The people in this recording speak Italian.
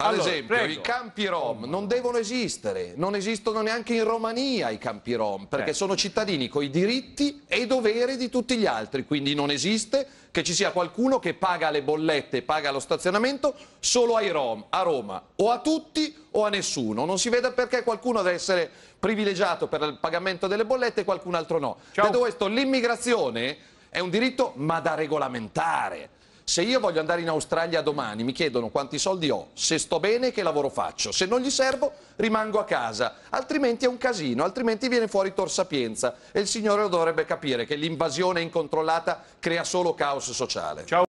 Ad allora, esempio, prego. i campi rom non devono esistere, non esistono neanche in Romania i campi rom, perché eh. sono cittadini con i diritti e i doveri di tutti gli altri, quindi non esiste che ci sia qualcuno che paga le bollette, paga lo stazionamento solo ai rom, a Roma, o a tutti o a nessuno. Non si vede perché qualcuno deve essere privilegiato per il pagamento delle bollette e qualcun altro no. Ciao. Detto questo, l'immigrazione è un diritto ma da regolamentare. Se io voglio andare in Australia domani, mi chiedono quanti soldi ho, se sto bene che lavoro faccio, se non gli servo rimango a casa, altrimenti è un casino, altrimenti viene fuori torsapienza e il signore dovrebbe capire che l'invasione incontrollata crea solo caos sociale. Ciao.